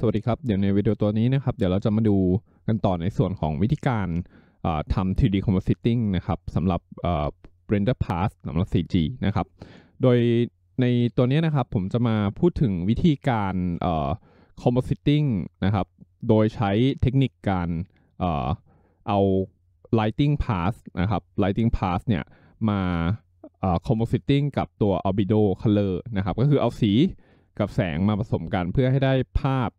สวัสดีครับ เดี๋ยวในวิดีโอตัวนี้นะครับ เดี๋ยวเราจะมาดูกันต่อในส่วนของวิธีการทำ 3D compositing นะครับสำหรับ render path สำหรับ 4G นะครับ โดยในตัวนี้นะครับ ผมจะมาพูดถึงวิธีการ compositing นะครับ โดยใช้เทคนิคการเอา lighting path นะครับ lighting path เนี่ยมา compositing กับตัว albedo color นะครับ ก็คือเอาสีกับแสงมาผสมกันเพื่อให้ได้ภาพ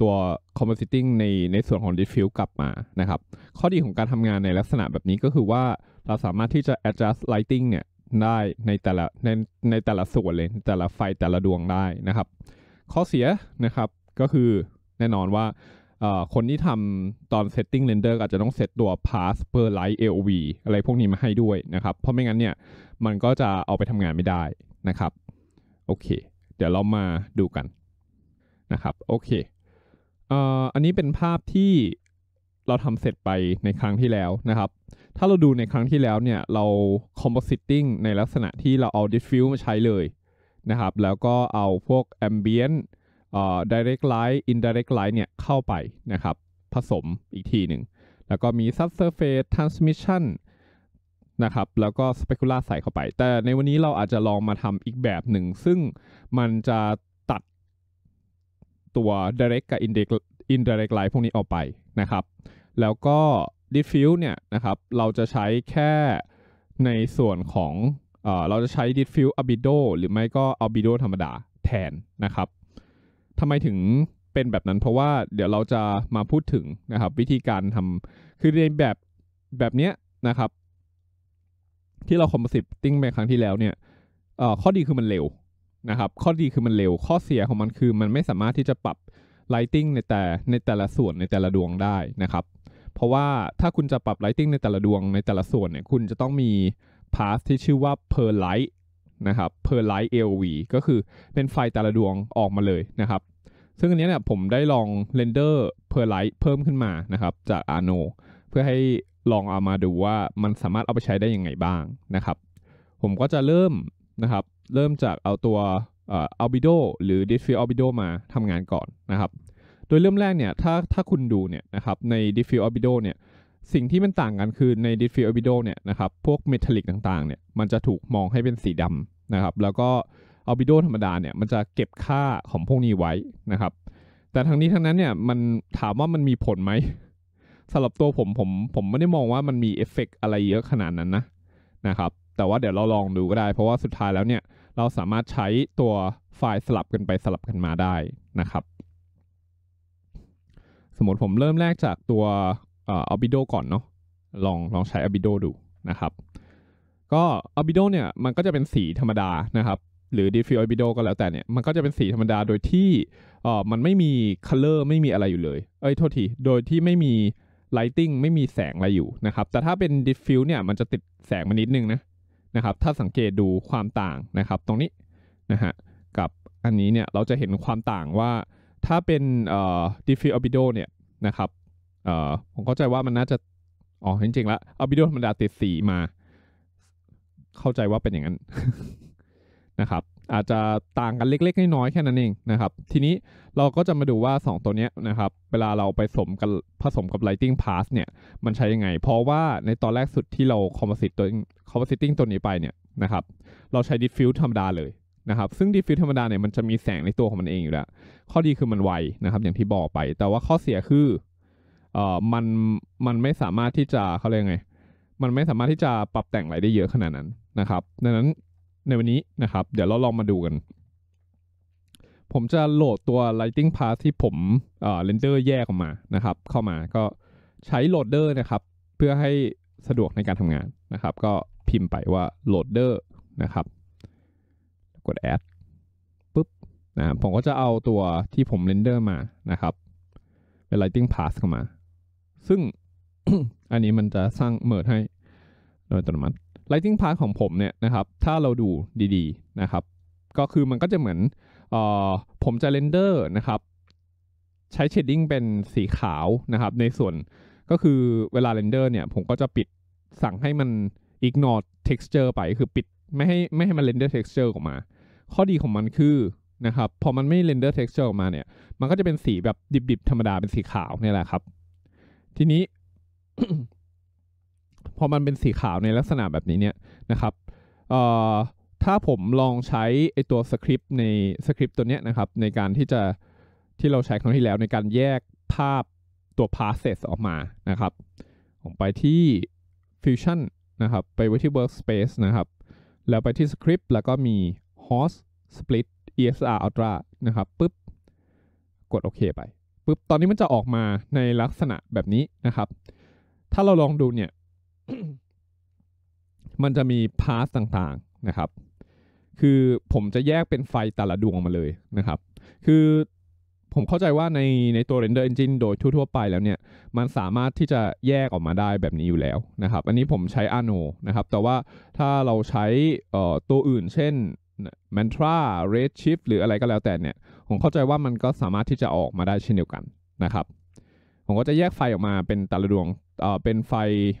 ตัว compositing ในในส่วนของ d i f f u s e กลับมานะครับข้อดีของการทำงานในลักษณะแบบนี้ก็คือว่าเราสามารถที่จะ adjust lighting เนี่ยได้ในแต่ละในในแต่ละส่วนเลยแต่ละไฟแต่ละดวงได้นะครับ ข้อเสียนะครับก็คือแน่นอนว่า คนที่ทำตอน setting render อาจจะต้องเซตตัว pass per light l v อะไรพวกนี้มาให้ด้วยนะครับ เพราะไม่งั้นเนี่ยมันก็จะเอาไปทำงานไม่ได้นะครับโอเค เดี๋ยวเรามาดูกันนะครับโอเคเอ่ออันนี้เป็นภาพที่เราทำเสร็จไปในครั้งที่แล้วนะครับ ถ้าเราดูในครั้งที่แล้วเนี่ยเรา compositing ในลักษณะที่เราเอา diffuse มาใช้เลยนะครับ แล้วก็เอาพวก ambient เอ่อ direct light indirect light เนี่ยเข้าไปนะครับผสมอีกทีหนึ่ง แล้วก็มี subsurface transmission นะครับ แล้วก็ specular ใส่เข้าไป แต่ในวันนี้เราอาจจะลองมาทำอีกแบบหนึ่ง ซึ่งมันจะตัว direct กับ indirect indirect line พวกนี้ออกไปนะครับ แล้วก็ diffuse เนี่ยนะครับ เราจะใช้แค่ในส่วนของ เออเราจะใช้ diffuse albedo หรือไม่ก็ albedo ธรรมดาแทนนะครับทำไมถึงเป็นแบบนั้น เพราะว่าเดี๋ยวเราจะมาพูดถึงนะครับวิธีการทำ คือในแบบแบบเนี้ยนะครับที่เราคอมโพสิตติ้งไปครั้งที่แล้วเนี่ยข้อดีคือมันเร็วนะครับข้อดีคือมันเร็วข้อเสียของมันคือมันไม่สามารถที่จะปรับไลทิงในแต่ในแต่ละส่วนในแต่ละดวงได้นะครับ เพราะว่าถ้าคุณจะปรับไลทิงในแต่ละดวงในแต่ละส่วนเนี่ยคุณจะต้องมีพาสที่ชื่อว่า per light นะครับ per light AOV ก็คือเป็นไฟแต่ละดวงออกมาเลยนะครับ ซึ่งอันนี้เนี่ยผมได้ลองเรนเดอร์ per light เพิ่มขึ้นมานะครับจาก Arno เพื่อให้ลองเอามาดูว่ามันสามารถเอาไปใช้ได้ยังไงบ้างนะครับ ผมก็จะเริ่มนะครับเริ่มจากเอาตัวอัลบิโดหรือดิฟฟิอัลบิโดมาทำงานก่อนนะครับ โดยเริ่มแรกเนี่ยถ้าถ้าคุณดูเนี่ยนะครับในดิฟฟิอัลบิโดเนี่ยสิ่งที่มันต่างกันคือในดิฟฟิอัลบิโดเนี่ยนะครับพวกเมทัลลิกต่างๆเนี่ยมันจะถูกมองให้เป็นสีดำนะครับ แล้วก็อัลบิโดธรรมดาเนี่ยมันจะเก็บค่าของพวกนี้ไว้นะครับแต่ทั้งนี้ทั้งนั้นเนี่ยมันถามว่ามันมีผลไหมสำหรับตัวผมผม ผมไม่ได้มองว่ามันมีเอฟเฟกอะไรเยอะขนาดนั้นนะนะครับแต่ว่าเดี๋ยวเราลองดูก็ได้ เพราะว่าสุดท้ายแล้วเนี่ยเราสามารถใช้ตัวไฟล์สลับกันไปสลับกันมาได้นะครับ สมมติผมเริ่มแรกจากตัวอลบิโดก่อนเนาะลองลองใช้อบิโดดูนะครับ ก็อบิโดเนี่ยมันก็จะเป็นสีธรรมดานะครับ หรือดีฟิวอบิโดก็แล้วแต่เนี่ยมันก็จะเป็นสีธรรมดาโดยที่เออมันไม่มีคัลเลอร์ไม่มีอะไรอยู่เลยเอ้ยโทษทีโดยที่ไม่มีไลติงไม่มีแสงอะไรอยู่นะครับ แต่ถ้าเป็นดิฟฟิวเนี่ย มันจะติดแสงมานิดนึงนะนะครับ ถ้าสังเกตดูความต่างนะครับ ตรงนี้นะฮะ กับอันนี้เนี่ย เราจะเห็นความต่างว่า ถ้าเป็นเอ่อดิฟิ u s อบิโดเนี่ยนะครับเอ่อผมเข้าใจว่ามันน่าจะ อ๋อ จริงๆแล้ว a l บิโดธรรมดาติดสีมา เข้าใจว่าเป็นอย่างนั้นนะครับอาจจะต่างกันเล็ก ๆ น้อยๆแค่นั้นเองนะครับ ทีนี้เราก็จะมาดูว่า 2 ตัวนี้นะครับ เวลาเราไปสมกันผสมกับ Lighting Pass เนี่ยมันใช้ยังไง เพราะว่าในตอนแรกสุดที่เราคอมโพสิตตัวคอมโพสิตติ้งตัวนี้ไปเนี่ยนะครับเราใช้ Diffuse ธรรมดาเลยนะครับ ซึ่ง Diffuse ธรรมดาเนี่ยมันจะมีแสงในตัวของมันเองอยู่แล้ว ข้อดีคือมันไวนะครับ อย่างที่บอกไป แต่ว่าข้อเสียคือเอ่อมันมันไม่สามารถที่จะเขาเรียกไงมันไม่สามารถที่จะปรับแต่งอะไรได้เยอะขนาดนั้นนะครับ ดังนั้นในวันนี้นะครับ เดี๋ยวเราลองมาดูกัน ผมจะโหลดตัว Lighting Path ที่ผมเอ่อเรนเดอร์แยกออกมานะครับ เข้ามาก็ใช้โหลดเดอร์นะครับ เพื่อให้สะดวกในการทำงานนะครับ ก็พิมพ์ไปว่าโหลดเดอร์นะครับ กด add ปุ๊บนะผมก็จะเอาตัวที่ผมเรนเดอร์ มานะครับ เป็น Lighting Path เข้ามา ซึ่งอันนี้มันจะสร้างเมิร์ดให้โดยอัตโนมัติ Lighting Path ของผมเนี่ยนะครับถ้าเราดูดีๆนะครับ ก็คือมันก็จะเหมือนออผมจะเรนเดอร์นะครับ ใช้เชดดิ้งเป็นสีขาวนะครับ ในส่วนก็คือเวลาเรนเดอร์ เนี่ย ผมก็จะปิดสั่งให้มัน ignore texture ไป คือปิดไม่ให้ไม่ให้มันเรนเดอร์ texture ออกมา ข้อดีของมันคือนะครับพอมันไม่เรนเดอร์ texture ออกมาเนี่ย มันก็จะเป็นสีแบบดิบๆ ธรรมดา เป็นสีขาวนี่แหละครับ ทีนี้พอมันเป็นสีขาวในลักษณะแบบนี้เนี่ยนะครับถ้าผมลองใช้ไอตัวสคริปต์ในสคริปต์ตัวเนี้ยนะครับ ในการที่จะที่เราใช้ครั้งที่แล้วในการแยกภาพตัว process ออกมานะครับ ผมไปที่ fusion นะครับ ไปไว้ที่ workspace นะครับ แล้วไปที่สคริปต์ แล้วก็มี host split esr ultra นะครับปุ๊บ กดโอเคไปปุ๊บ ตอนนี้มันจะออกมาในลักษณะแบบนี้นะครับ ถ้าเราลองดูเนี่ยมันจะมีพาสต่างๆนะครับ คือผมจะแยกเป็นไฟแต่ละดวงมาเลยนะครับ คือผมเข้าใจว่าในในตัว Render Engine โดยทั่วๆไปแล้วเนี่ย มันสามารถที่จะแยกออกมาได้แบบนี้อยู่แล้วนะครับ อันนี้ผมใช้ Arno นะครับ แต่ว่าถ้าเราใช้ตัวอื่น เช่น Mantra Redshift หรืออะไรก็แล้วแต่เนี่ย ผมเข้าใจว่ามันก็สามารถที่จะออกมาได้เช่นเดียวกันนะครับผมก็จะแยกไฟออกมาเป็นแต่ละดวงเอ่อเป็นไฟ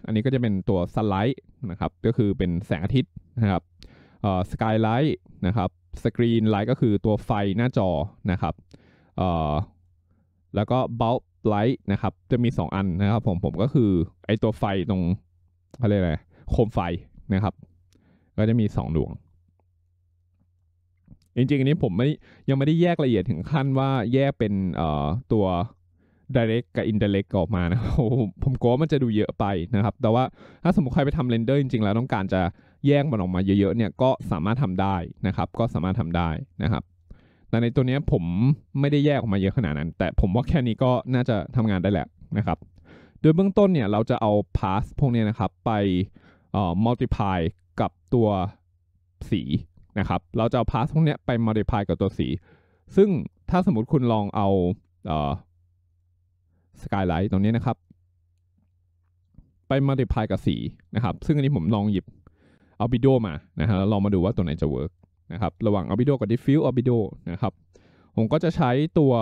อันนี้ก็จะเป็นตัวสไลท์นะครับ ก็คือเป็นแสงอาทิตย์นะครับเอ่อสกายไลท์นะครับ สกรีนไลท์ก็คือตัวไฟหน้าจอนะครับเอ่อแล้วก็บัลไลท์นะครับ จะมี 2 อันนะครับผม ผมก็คือไอตัวไฟตรงอะไรนะโคมไฟนะครับ ก็จะมี 2 ดวง จริงๆอันนี้ผมไม่ยังไม่ได้แยกละเอียดถึงขั้นว่าแยกเป็นตัวด i เร c กับอินเดเรกออกมานะครับผมกลัวมันจะดูเยอะไปนะครับ แต่ว่าถ้าสมมติใครไปทำเรนเดอร์จริงๆ แล้วต้องการจะแยกมันออกมาเยอะๆเนี่ย ก็สามารถทำได้นะครับ ก็สามารถทำได้นะครับ แต่ในตัวนี้ผมไม่ได้แยกออกมาเยอะขนาดนั้น แต่ผมว่าแค่นี้ก็น่าจะทำงานได้แหละนะครับ โดยเบื้องต้นเนี่ยเราจะเอาพาสพวกนี้นะครับไปมัลติพายกับตัวสีนะครับ เราจะเอาพาสพวกนี้ไปมัลติพายกับตัวสี ซึ่งถ้าสมมติคุณลองเอาสกายไลท์ตรงนี้นะครับ ไปมัลติพายกับสีนะครับ ซึ่งอันนี้ผมลองหยิบอัลบิโดมานะฮะแล้วลองมาดูว่าตัวไหนจะเวิร์กนะครับระหว่างอัลบิโดกับดิฟิวอัลบิโดนะครับ ผมก็จะใช้ตัว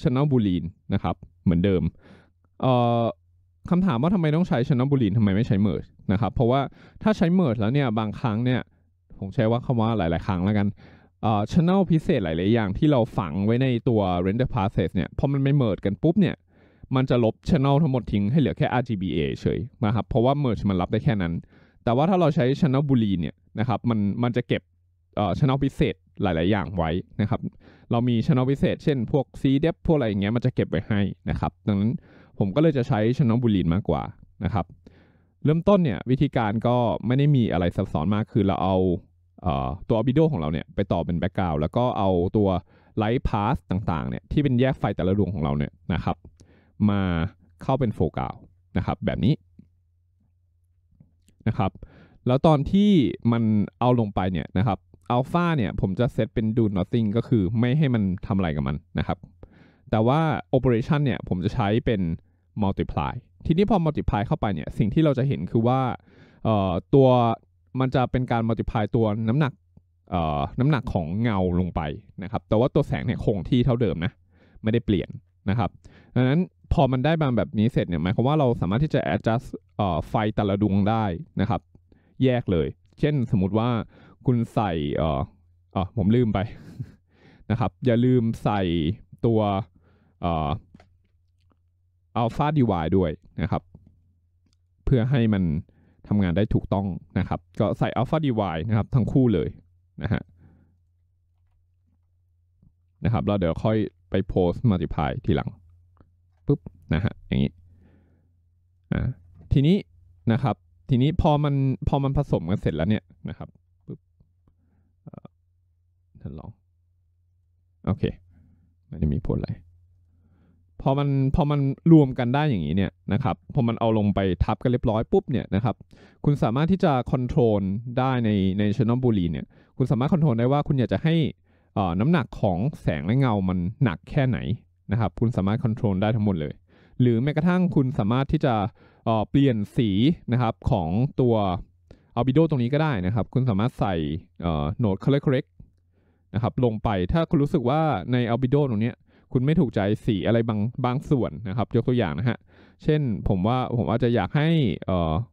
ชนอลบูลีนนะครับ เหมือนเดิมเอ่อคำถามว่าทำไมต้องใช้ชนอลบูลีนทำไมไม่ใช้เมิร์ชนะครับเพราะว่าถ้าใช้เมิร์ชแล้วเนี่ย บางครั้งเนี่ยผมใช้ว่าคำว่าหลาย ๆครั้งแล้วกันเอ่อชน a พิเศษหลายๆอย่าง ที่เราฝังไว้ในตัว render process เนี่ยพอมันไม่เมิร์ดกันปุ๊บเนี่ยมันจะลบชั a n n e l ทั้งหมดทิ้งให้เหลือแค่ RGBA เฉยนะครับเพราะว่า Merge มันรับได้แค่นั้น แต่ว่าถ้าเราใช้ Channel บ o o ีเนี่ยนะครับ มันมันจะเก็บเอ่อ Channel พิเศษหลาย ๆ อย่างไว้นะครับ เรามี Channel พิเศษ เช่น พวก C d e p พวกอะไรอย่างเงี้ยมันจะเก็บไว้ให้นะครับ ดังนั้นผมก็เลยจะใช้ Channel บ o o ีมากกว่านะครับ เริ่มต้นเนี่ยวิธีการก็ไม่ได้มีอะไรซับซ้อนมากคือเราเอาตัวอบิโดของเราเนี่ยไปต่อเป็นแบ็กกราวแล้วก็เอาตัวไลท์พาสต่าง ๆ เนี่ยที่เป็นแยกไฟแต่ละดวงของเราเนี่ยนะครับมาเข้าเป็นโฟกัลนะครับ แบบนี้นะครับ แล้วตอนที่มันเอาลงไปเนี่ยนะครับอัลฟาเนี่ยผมจะเซตเป็น do nothing ก็คือไม่ให้มันทำอะไรกับมันนะครับ แต่ว่า operation เนี่ยผมจะใช้เป็น multiply ทีนี้พอ multiply เข้าไปเนี่ยสิ่งที่เราจะเห็นคือว่าตัวมันจะเป็นการ multiply ตัวน้ำหนักน้ำหนักของเงาลงไปนะครับ แต่ว่าตัวแสงเนี่ยคงที่เท่าเดิมนะไม่ได้เปลี่ยนนะครับดังนั้นพอมันได้บางแบบนี้เสร็จเนี่ยหมายความว่าเราสามารถที่จะ adjust ไฟแต่ละดวงได้นะครับแยกเลย เช่นสมมติว่าคุณใส่เอ่ออ๋อผมลืมไปนะครับ อย่าลืมใส่ตัวเอ่ออัลฟาดีวายด้วยนะครับ เพื่อให้มันทำงานได้ถูกต้องนะครับ ก็ใส่อัลฟาดีวายนะครับ ทั้งคู่เลยนะฮะนะครับเราเดี๋ยวค่อยไปโพสต์มัลติพายทีหลังปุ๊บนะฮะอย่างนี้อ่าทีนี้ นะครับ ทีนี้พอมันพอมันผสมกันเสร็จแล้วเนี่ยนะครับปุ๊บทดาลองโอเค มันจะมีผลอะไร พอมันพอมันรวมกันได้อย่างนี้เนี่ยนะครับพอมันเอาลงไปทับกันเรียบร้อยปุ๊บเนี่ยนะครับคุณสามารถที่จะคอนโทรลได้ในในชนอบูลีเนี่ยคุณสามารถคอนโทรลได้ว่าคุณอยากจะให้น้ำหนักของแสงและเงามันหนักแค่ไหนนะครับ คุณสามารถควบคุมได้ทั้งหมดเลย หรือแม้กระทั่งคุณสามารถที่จะเปลี่ยนสีนะครับของตัวอัลบิโดตรงนี้ก็ได้นะครับ คุณสามารถใส่โหนดคอลเลกเ r นะครับลงไปถ้าคุณรู้สึกว่าในอัลบิโดตรงนี้คุณไม่ถูกใจสีอะไรบางบางส่วนนะครับยกตัวอย่างนะฮะเช่นผมว่าผมอาจจะอยากให้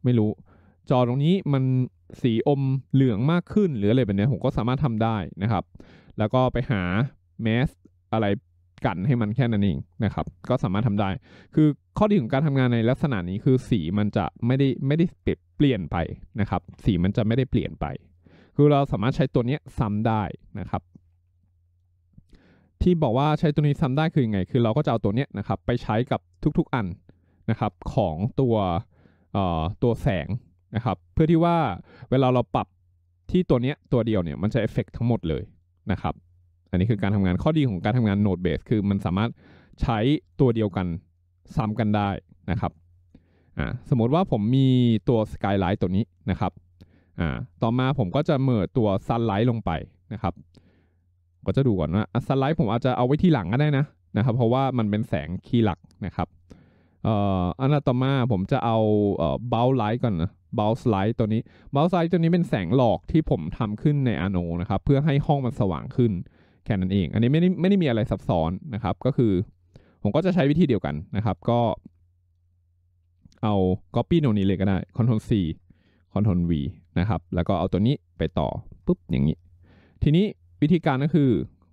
ไม่รู้จอตรงนี้มันสีอมเหลืองมากขึ้นหรืออะไรแบบนี้ผมก็สามารถทำได้นะครับ แล้วก็ไปหาแมสอะไรกันให้มันแค่นั้นเองนะครับ ก็สามารถทำได้ คือข้อดีของการทำงานในลักษณะนี้คือสีมันจะไม่ได้ไม่ได้เปลี่ยนไปนะครับ สีมันจะไม่ได้เปลี่ยนไป คือเราสามารถใช้ตัวนี้ซ้ำได้นะครับ ที่บอกว่าใช้ตัวนี้ซ้ำได้คืออยังไง คือเราก็จะเอาตัวนี้นะครับ ไปใช้กับทุก ๆอันนะครับของตัวตัวแสงนะครับ เพื่อที่ว่าเวลาเราปรับที่ตัวนี้ตัวเดียวเนี่ยมันจะเอฟเฟกทั้งหมดเลยนะครับอันนี้คือการทำงานข้อดีของการทำงานโนดเบสคือมันสามารถใช้ตัวเดียวกันซ้ำกันได้นะครับอ่าสมมติว่าผมมีตัว s k y l i ลท์ตัวนี้นะครับอ่าต่อมาผมก็จะเมิดตัว Sunlight ลงไปนะครับ ก็จะดูก่อนว่า Sunlight ผมอาจจะเอาไว้ที่หลังก็ได้นะนะครับ เพราะว่ามันเป็นแสงคีย์หลักนะครับเอ่ออันต่อมาผมจะเอาเอ่อเบลไลท์ก่อนนะเบลสไลท์ตัวนี้เบลสไลท์ตัวนี้เป็นแสงหลอกที่ผมทำขึ้นในอโนนะครับ เพื่อให้ห้องมันสว่างขึ้นแค่นั้นเอง อันนี้ไม่ได้ไม่ได้มีอะไรซับซ้อนนะครับ ก็คือผมก็จะใช้วิธีเดียวกันนะครับ ก็ เอา Copy ตรงนี้เลยก็ได้ Ctrl C Ctrl V นะครับ แล้วก็เอาตัวนี้ไปต่อปุ๊บอย่างนี้ ทีนี้วิธีการก็คือ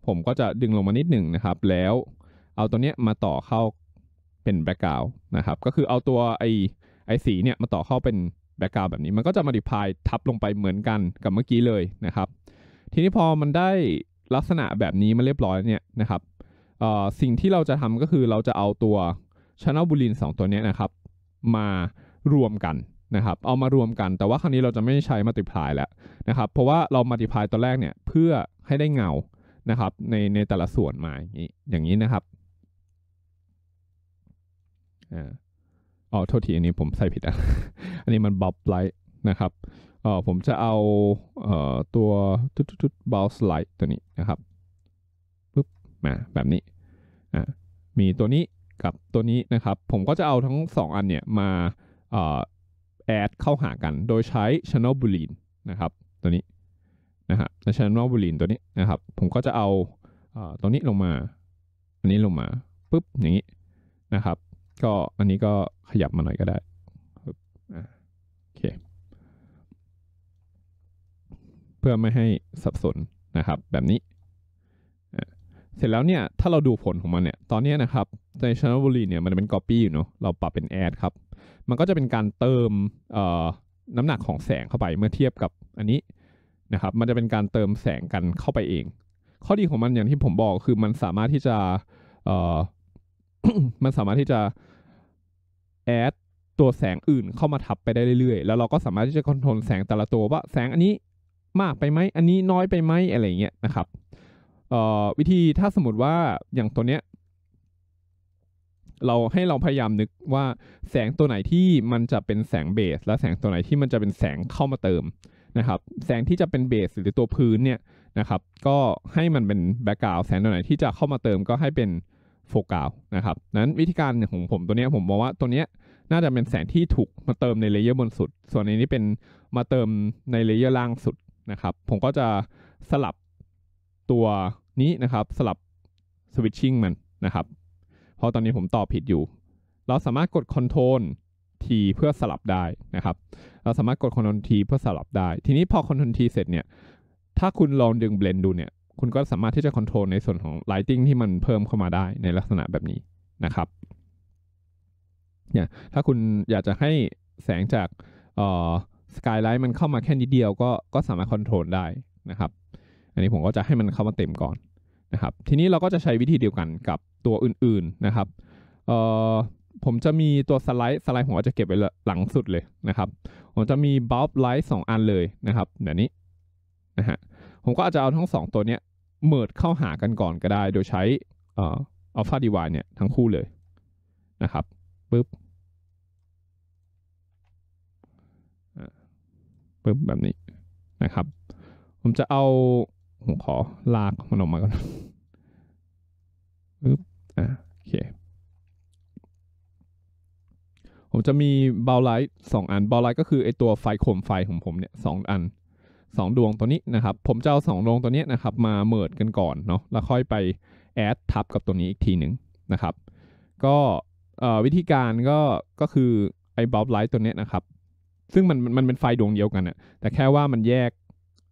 ผมก็จะดึงลงมานิดหนึ่งนะครับ แล้วเอาตัวเนี้ยมาต่อเข้าเป็นแบ็กกราวนะครับ ก็คือเอาตัวไอ้ไอ้สีเนี่ยมาต่อเข้าเป็นแบ็กกราวแบบนี้ มันก็จะมาดิพายทับลงไปเหมือนกันกับเมื่อกี้เลยนะครับ ทีนี้พอมันได้ลักษณะแบบนี้มาเรียบร้อยเนี่ยนะครับสิ่งที่เราจะทำก็คือเราจะเอาตัวชาแนลบูลีน2 ตัวนี้นะครับ มารวมกันนะครับ เอามารวมกัน แต่ว่าครั้งนี้เราจะไม่ใช้มัลติพลายแล้วนะครับ เพราะว่าเรามัลติพลายตัวแรกเนี่ยเพื่อให้ได้เงานะครับ ในในแต่ละส่วนมาอย่างนี้อย่างนี้นะครับอ๋อโทษทีอันนี้ผมใส่ผิดอ่ะอันนี้มันบอบไลท์นะครับเออผมจะเอาเอ่อตัวทุดๆ b ุ u n c e สไล h ์ตัวนี้นะครับปึ๊บมาแบบนี้อ่ามีตัวนี้กับตัวนี้นะครับผมก็จะเอาทั้ง 2 อันเนี่ยมาเอ่อแอดเข้าหากัน โดยใช้ channel b o o l e n นะครับตัวนี้นะฮะ channel boolean ตัวนี้นะครับผมก็จะเอาเอ่อตัวนี้ลงมาอันนี้ลงมาปึ๊บอย่างนี้นะครับก็อันนี้ก็ขยับมาหน่อยก็ได้อ่าโอเคเพื่อไม่ให้สับสนนะครับ แบบนี้ เสร็จแล้วเนี่ยถ้าเราดูผลของมันเนี่ยตอนนี้นะครับในชนบุรีเนี่ยมันเป็น Copy อยู่เนาะ เราปรับเป็น Add ครับ มันก็จะเป็นการเติมน้ำหนักของแสงเข้าไปเมื่อเทียบกับอันนี้นะครับ มันจะเป็นการเติมแสงกันเข้าไปเอง ข้อดีของมันอย่างที่ผมบอกคือมันสามารถที่จะมันสามารถที่จะแอดตัวแสงอื่นเข้ามาทับไปได้เรื่อย ๆ แล้วเราก็สามารถที่จะคอนโทรลแสงแต่ละตัวว่าแสงอันนี้มากไปไหม อันนี้น้อยไปไหมอะไรเงี้ยนะครับ วิธีถ้าสมมติว่าอย่างตัวเนี้ยเราให้เราพยายามนึกว่าแสงตัวไหนที่มันจะเป็นแสงเบส และแสงตัวไหนที่มันจะเป็นแสงเข้ามาเติมนะครับ แสงที่จะเป็นเบสหรือตัวพื้นเนี่ยนะครับก็ให้มันเป็นแบ็กกราวแสงตัวไหนที่จะเข้ามาเติมก็ให้เป็นโฟกัสนะครับนั้นวิธีการของผมตัวนี้ผมมองว่าตัวนี้น่าจะเป็นแสงที่ถูกมาเติมในเลเยอร์บนสุด ส่วนในนี้เป็นมาเติมในเลเยอร์ล่างสุดนะครับผมก็จะสลับตัวนี้นะครับสลับสวิตชิ่งมันนะครับเพราะตอนนี้ผมตอบผิดอยู่ เราสามารถกดคอนโทรลทีเพื่อสลับได้นะครับ เราสามารถกดคอนโทรลทีเพื่อสลับได้ ทีนี้พอคอนโทรลทีเสร็จเนี่ยถ้าคุณลองดึงบลนด์ดูเนี่ยคุณก็สามารถที่จะคอนโทรลในส่วนของไลทิงที่มันเพิ่มเข้ามาได้ในลักษณะแบบนี้นะครับเนี่ยถ้าคุณอยากจะให้แสงจากสกายไลท์มันเข้ามาแค่นิดเดียวก็ก็สามารถคอนโทรลได้นะครับ อันนี้ผมก็จะให้มันเข้ามาเต็มก่อนนะครับ ทีนี้เราก็จะใช้วิธีเดียวกันกับตัวอื่น ๆนะครับเอ่อผมจะมีตัวสไลด์สไลด์ผมจะเก็บไว้หลังสุดเลยนะครับ ผมจะมีบัฟไลท์สองอันเลยนะครับแบบนี้นะฮะผมก็อาจจะเอาทั้ง 2 ตัวเนี้ยเมิร์ดเข้าหากันก่อนก็ได้ โดยใช้อัลฟาดีวายเนี่ย ทั้งคู่เลยนะครับปึ๊บึ๊บแบบนี้นะครับ ผมจะเอาผมขอลากมันออกมาก่อนปึ๊บอ่ะโอเค ผมจะมีเบลไลท์สองอันเบลไลท์ก็คือไอตัวไฟโคมไฟของผมเนี่ยสองอันสองดวงตัวนี้นะครับ ผมจะเอาสองดวงตัวนี้นะครับ มาเมิร์ดกันก่อนเนาะ แล้วค่อยไปแอดทับกับตัวนี้อีกทีหนึ่งนะครับ ก็วิธีการก็ก็คือไอ้บอลไลท์ตัวนี้นะครับซึ่งมันมันเป็นไฟดวงเดียวกันอะแต่แค่ว่ามันแยก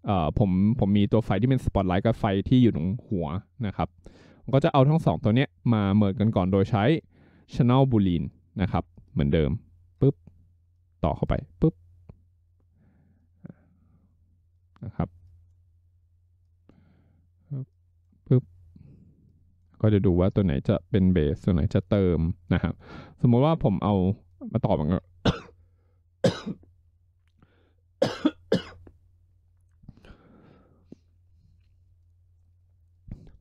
เอ่อผมผมมีตัวไฟที่เป็นสปอตไลท์กับไฟที่อยู่ตรงหัวนะครับก็จะเอาทั้งสองตัวเนี้ย มาเมิร์กันก่อนโดยใช้ Channel b o l e n นะครับ เหมือนเดิมปุ๊บต่อเข้าไปปุ๊บนะครับปุ๊บก็จะดูว่าตัวไหนจะเป็นเบสตัวไหนจะเติมนะครับ สมมติว่าผมเอามาต่อมันก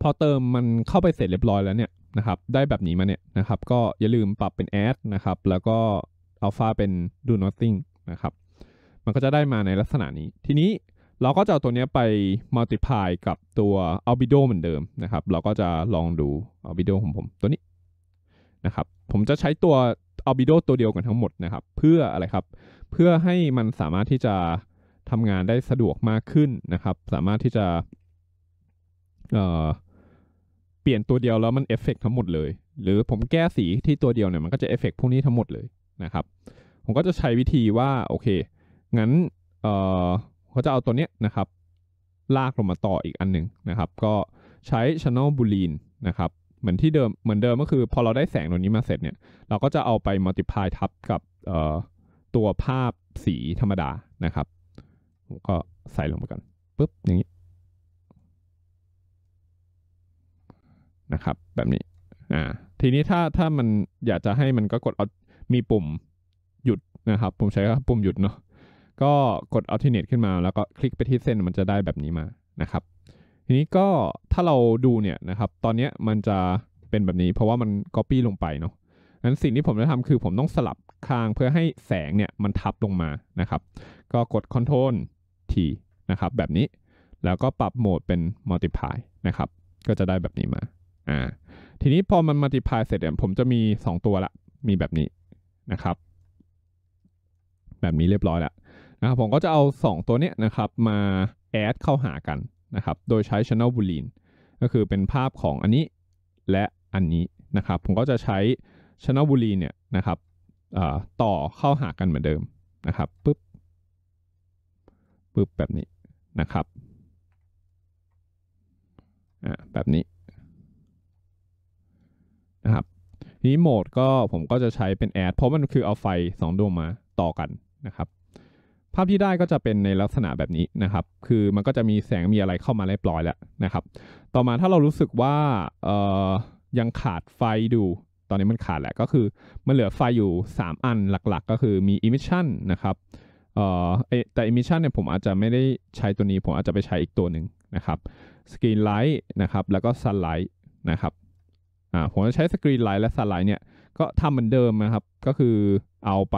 อเติมมันเข้าไปเสร็จเรียบร้อยแล้วเนี่ยนะครับ ได้แบบนี้มาเนี่ยนะครับ ก็อย่าลืมปรับเป็น add นะครับ แล้วก็ alpha เป็น do nothing นะครับ มันก็จะได้มาในลักษณะนี้ ทีนี้เราก็จะเอาตัวนี้ไป multiply กับตัว albedo เหมือนเดิมนะครับ เราก็จะลองดู albedo ของผมตัวนี้นะครับ ผมจะใช้ตัว albedo ตัวเดียวกันทั้งหมดนะครับ เพื่ออะไรครับ เพื่อให้มันสามารถที่จะทำงานได้สะดวกมากขึ้นนะครับ สามารถที่จะเอ่อปลี่ยนตัวเดียวแล้วมันเอฟเฟกทั้งหมดเลย หรือผมแก้สีที่ตัวเดียวเนี่ยมันก็จะเอฟเฟกพวกนี้ทั้งหมดเลยนะครับ ผมก็จะใช้วิธีว่า โอเค งั้นเออเขาจะเอาตัวเนี้ยนะครับ ลากลงมาต่ออีกอันหนึ่งนะครับ ก็ใช้ channel boolean นะครับ เหมือนที่เดิม เหมือนเดิมก็คือ พอเราได้แสงตัวนี้มาเสร็จเนี่ย เราก็จะเอาไป multiply ทับกับตัวภาพสีธรรมดานะครับก็ใส่ลงไปกันปุ๊บ อย่างนี้นะครับแบบนี้อ่าทีนี้ถ้าถ้ามันอยากจะให้มันก็กดมีปุ่มหยุดนะครับผมใช้ปุ่มหยุดเนาะ ก็กด alternate ขึ้นมาแล้วก็คลิกไปที่เส้นมันจะได้แบบนี้มานะครับทีนี้ก็ถ้าเราดูเนี่ยนะครับ ตอนนี้มันจะเป็นแบบนี้เพราะว่ามัน copy ลงไปเนาะนั้นสิ่งที่ผมจะทำคือผมต้องสลับข้างเพื่อให้แสงเนี่ยมันทับลงมานะครับ ก็กด Ctrl T นะครับ แบบนี้แล้วก็ปรับโหมดเป็น multiply นะครับก็จะได้แบบนี้มา่าทีนี้พอมันมัลติพายเสร็จเนี่ยผมจะมี 2 ตัวละ มีแบบนี้นะครับ แบบนี้เรียบร้อยแล้วนะครับผมก็จะเอา 2 ตัวเนี้ยนะครับมาแอดเข้าหากันนะครับ โดยใช้ channel boolean ก็คือเป็นภาพของอันนี้และอันนี้นะครับ ผมก็จะใช้ channel boolean เนี่ยนะครับต่อเข้าหากันเหมือนเดิมนะครับ ปึ๊บ ปึ๊บ แบบนี้นะครับแบบนี้นะครับนี้โหมดก็ผมก็จะใช้เป็นแอดเพราะมันคือเอาไฟ2ดวงมาต่อกันนะครับ ภาพที่ได้ก็จะเป็นในลักษณะแบบนี้นะครับ คือมันก็จะมีแสงมีอะไรเข้ามาเรียบร้อยแล้วนะครับ ต่อมาถ้าเรารู้สึกว่าเอ่อยังขาดไฟดูตอนนี้มันขาดแหละก็คือมันเหลือไฟอยู่ 3 อันหลักๆ ก็คือมี emission นะครับเอ่อแต่ emission เนี่ยผมอาจจะไม่ได้ใช้ตัวนี้ผมอาจจะไปใช้อีกตัวหนึ่งนะครับ screen light นะครับแล้วก็ sunlight นะครับอ่าผมจะใช้สกรีนไลท์และสไลด์เนี่ย ก็ทำเหมือนเดิมนะครับ ก็คือเอาไป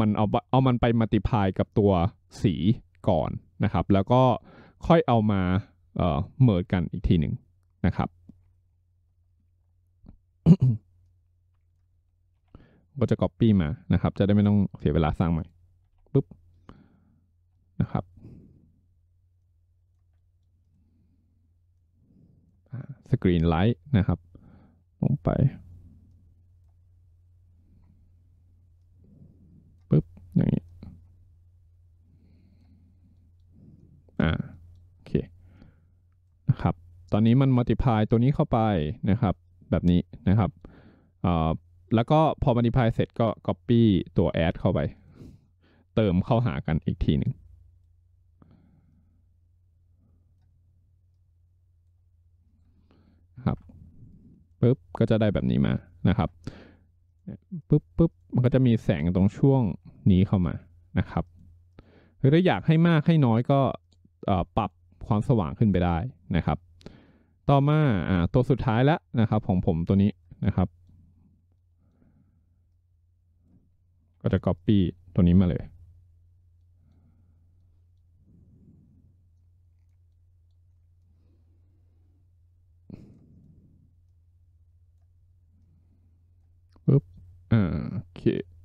มันเอาเอามันไปมัลติพายกับตัวสีก่อนนะครับ แล้วก็ค่อยเอามาเอ่อเมิร์กันอีกทีหนึ่งนะครับ ก็จะ Copy มานะครับ จะได้ไม่ต้องเสียเวลาสร้างใหม่ปุ๊บนะครับสกรีนไลท์นะครับลงไปปึ๊บอย่างนี้อ่าโอเคนะครับตอนนี้มันมัลติพายตัวนี้เข้าไปนะครับแบบนี้นะครับอ่าแล้วก็พอมัลติพายเสร็จก็ Copy ตัว add เข้าไป เติมเข้าหากันอีกทีหนึ่งึ๊บก็จะได้แบบนี้มานะครับปุ๊บปุ๊บมันก็จะมีแสงตรงช่วงนี้เข้ามานะครับหรือถ้าอยากให้มากให้น้อยก็ปรับความสว่างขึ้นไปได้นะครับ ต่อมาตัวสุดท้ายแล้วนะครับ ของผมตัวนี้นะครับ ก็จะ Copy ตัวนี้มาเลยเค โ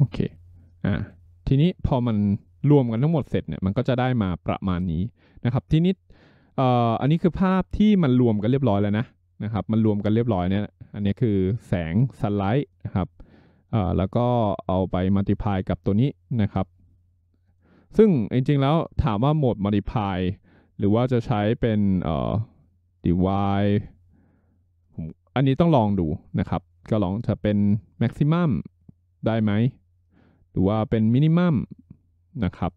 อเค อ่าทีนี้พอมันรวมกันทั้งหมดเสร็จเนี่ย มันก็จะได้มาประมาณนี้นะครับ ทีนี้เอ่ออันนี้คือภาพที่มันรวมกันเรียบร้อยแล้วนะ นะครับ มันรวมกันเรียบร้อยเนี่ย อันนี้คือ แสง สไลด์นะครับเอ่อแล้วก็เอาไป มัลติพายกับตัวนี้นะครับซึ่งจริง ๆ แล้ว ถามว่าโหมด modify หรือว่าจะใช้เป็นเอ่อ divide อันนี้ต้องลองดูนะครับ ก็ลองจะเป็น maximum ได้ไหมหรือว่าเป็น minimum นะครับ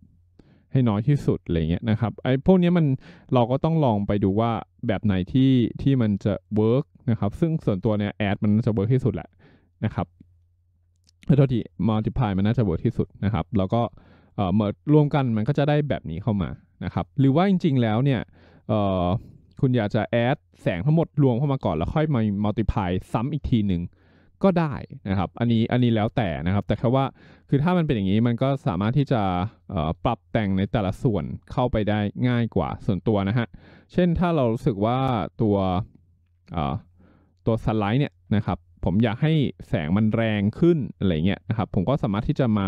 ให้น้อยที่สุด อะไรเงี้ยนะครับไอ้พวกนี้มันเราก็ต้องลองไปดูว่าแบบไหนที่ที่มันจะเวิร์กนะครับ ซึ่งส่วนตัวเนี่ยแอดมันจะเวิร์กที่สุดแหละนะครับเท่าที่มัลติพายมันน่าจะเวิร์กที่สุดนะครับ แล้วก็เมื่อรวมกันมันก็จะได้แบบนี้เข้ามานะครับ หรือว่าจริงๆแล้วเนี่ยคุณอยากจะแอด แสงทั้งหมดรวมเข้ามาก่อนแล้วค่อยมา m u l ติ p l y ซ้ำอีกทีหนึ่งก็ได้นะครับ อันนี้อันนี้แล้วแต่นะครับ แต่แค่ว่าคือถ้ามันเป็นอย่างนี้มันก็สามารถที่จะปรับแต่งในแต่ละส่วนเข้าไปได้ง่ายกว่าส่วนตัวนะฮะเช่นถ้าเรารู้สึกว่าตัวตัวสไลด์เนี่ยนะครับ ผมอยากให้แสงมันแรงขึ้นอะไรเงี้ยนะครับผมก็สามารถที่จะมา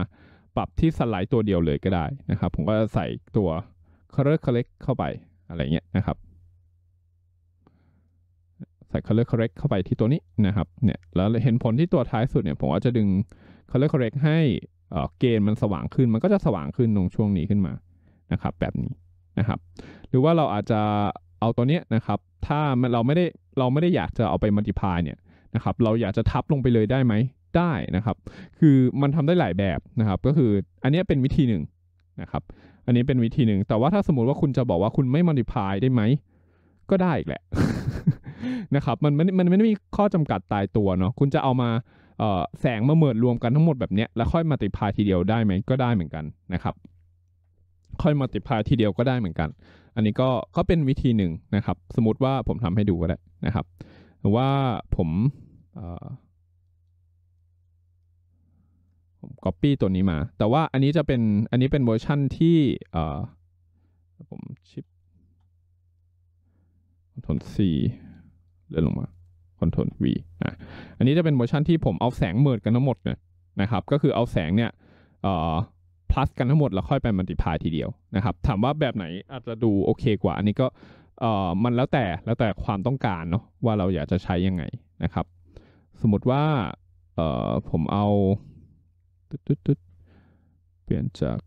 ปรับที่สไลด์ตัวเดียวเลยก็ได้นะครับ ผมก็จะใส่ตัว color correct เข้าไปอะไรเงี้ยนะครับ ใส่ color correct เข้าไปที่ตัวนี้นะครับเนี่ยแล้วเห็นผลที่ตัวท้ายสุดเนี่ยผมก็จะดึง color correct ให้เกณฑ์มันสว่างขึ้น มันก็จะสว่างขึ้นตรงช่วงนี้ขึ้นมานะครับ แบบนี้นะครับ หรือว่าเราอาจจะเอาตัวเนี้ยนะครับถ้าเราไม่ได้เราไม่ได้อยากจะเอาไปมัลติพายเนี่ยนะครับเราอยากจะทับลงไปเลยได้ไหมได้นะครับ คือมันทำได้หลายแบบนะครับ ก็คืออันนี้เป็นวิธีหนึ่งนะครับ อันนี้เป็นวิธีหนึ่ง แต่ว่าถ้าสมมติว่าคุณจะบอกว่าคุณไม่มัลติพายได้ไหม ก็ได้อีกแหละ นะครับ มันมันมันไม่ได้มีข้อจำกัดตายตัวเนาะ คุณจะเอามาแสงมาเมิดรวมกันทั้งหมดแบบเนี้ย แล้วค่อยมัลติพายทีเดียวได้ไหม ก็ได้เหมือนกันนะครับ ค่อยมัลติพายทีเดียวก็ได้เหมือนกัน อันนี้ก็ก็เป็นวิธีหนึ่งนะครับ สมมติว่าผมทำให้ดูก็ได้นะครับหรือว่าผมเผม Copy ตัวนี้มา แต่ว่าอันนี้จะเป็น อันนี้เป็นเวอร์ชั่นที่ผมชิปคอนโทรลีเลื่อนลงมาคอนโทรลีอ่ะอันนี้จะเป็นเวอร์ชันที่ผมเอาแสงเมิดกันทั้งหมดเนี่ยนะครับ ก็คือเอาแสงเนี่ยเอ่อ plus กันทั้งหมดแล้วค่อยไปมัลติพายทีเดียวนะครับ ถามว่าแบบไหนอาจจะดูโอเคกว่า อันนี้ก็เอ่อมันแล้วแต่ แล้วแต่ความต้องการเนาะ ว่าเราอยากจะใช้ยังไงนะครับ สมมติว่าเอ่อผมเอาตึ๊ดตึ๊ดตึ๊ดเปลี่ยนจาก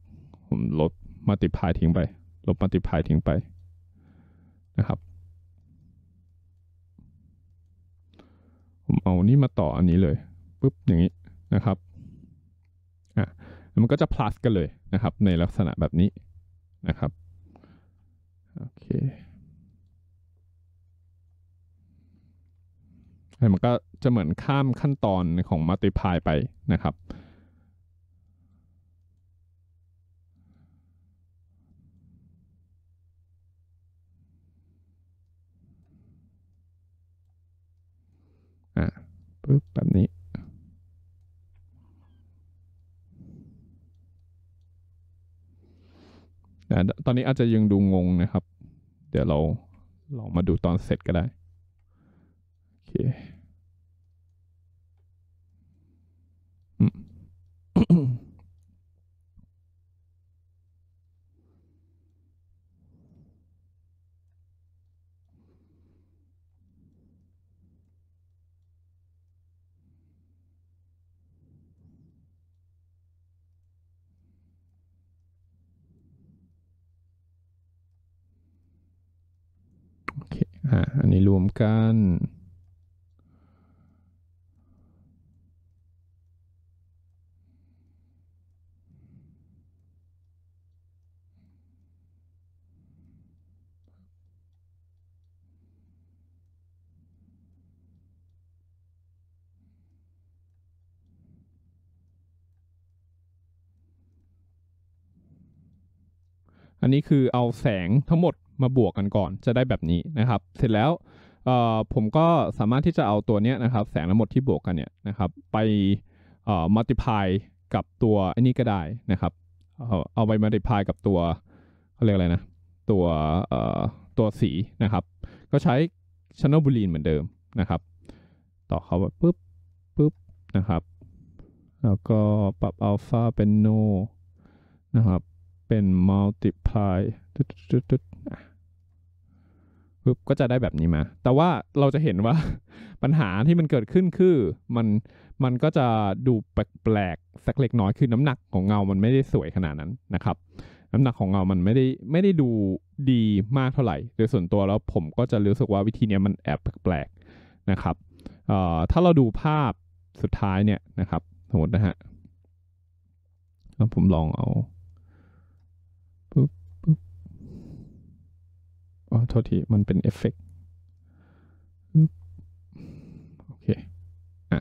ผมลบมัลติพายทิ้งไป ลบมัลติพายทิ้งไปนะครับ ผมเอานี่มาต่ออันนี้เลยปุ๊บ อย่างนี้นะครับ อ่ะ มันก็จะ plus กันเลยนะครับ ในลักษณะแบบนี้นะครับ โอเคมันก็จะเหมือนข้ามขั้นตอน ของ multiply ไปนะครับแต่ตอนนี้อาจจะยังดูงงนะครับ เดี๋ยวเราลองมาดูตอนเสร็จก็ได้โอเคอืมกันอันนี้คือเอาแสงทั้งหมดมาบวกกันก่อนจะได้แบบนี้นะครับ เสร็จแล้วเออผมก็สามารถที่จะเอาตัวเนี้ยนะครับ แสงทั้งหมดที่บวกกันเนี่ยนะครับ ไปเอ่อมัลติพายกับตัวอันนี้ก็ได้นะครับ เอาเอาไปมัลติพายกับตัวเขาเรียกอะไรนะ ตัวเอ่อตัวสีนะครับ ก็ใช้ชานอบูลีนเหมือนเดิมนะครับ ต่อเขาแบบปุ๊บปุ๊บนะครับ แล้วก็ปรับอัลฟาเป็นโนนะครับ เป็นมัลติพายตุ๊ดปุ๊บก็จะได้แบบนี้มา แต่ว่าเราจะเห็นว่าปัญหาที่มันเกิดขึ้นคือมันมันก็จะดูแปลกๆสักเล็กน้อย คือน้ำหนักของเงา มันไม่ได้สวยขนาดนั้นนะครับ น้ำหนักของเงา มันไม่ได้ไม่ได้ดูดีมากเท่าไหร่ โดยส่วนตัวแล้วผมก็จะรู้สึกว่าวิธีนี้มันแอบแปลกๆนะครับ ถ้าเราดูภาพสุดท้ายเนี่ยนะครับ สมมตินะฮะแล้วผมลองเอาโทษทีมันเป็นเอฟเฟกโอเค อ่ะ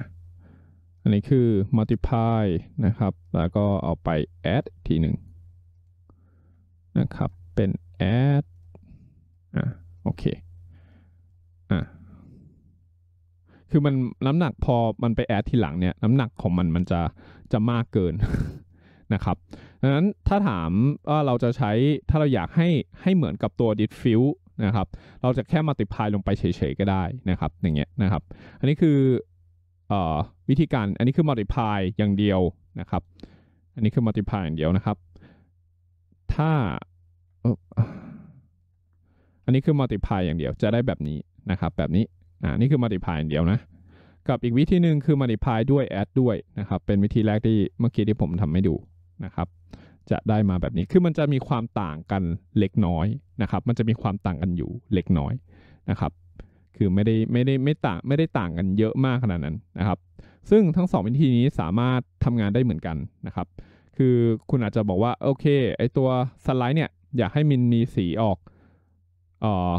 อันนี้คือ multiply นะครับ แล้วก็เอาไป add ทีหนึ่งนะครับ เป็น add อ่ะ โอเค อ่ะ คือมันน้ำหนักพอมันไปแอดทีหลังเนี่ยน้ำหนักของมันมันจะจะมากเกินนะครับดังนั้นถ้าถามว่าเราจะใช้ถ้าเราอยากให้ให้เหมือนกับตัว diffuse นะครับเราจะแค่มัลติพายลงไปเฉยๆก็ได้นะครับอย่างเงี้ยนะครับ อันนี้คืออวิธีการอันนี้คือมัลติพายอย่างเดียวนะครับ อันนี้คือมัลติพายอย่างเดียวนะครับ ถ้าอันนี้คือมัลติพายอย่างเดียวจะได้แบบนี้นะครับ แบบนี้อ่านี่คือมัลติพายอย่างเดียวนะ กับอีกวิธีหนึ่งคือมัลติพายด้วยแอดด้วยนะครับ เป็นวิธีแรกที่เมื่อกี้ที่ผมทำให้ดูนะครับจะได้มาแบบนี้ คือมันจะมีความต่างกันเล็กน้อยนะครับ มันจะมีความต่างกันอยู่เล็กน้อยนะครับ คือไม่ได้ไม่ได้ไม่ต่างไม่ได้ต่างกันเยอะมากขนาดนั้นนะครับ ซึ่งทั้ง2วิธีนี้สามารถทำงานได้เหมือนกันนะครับ คือคุณอาจจะบอกว่าโอเคไอตัวสไลด์เนี่ยอยากให้มินมีสีออกเออ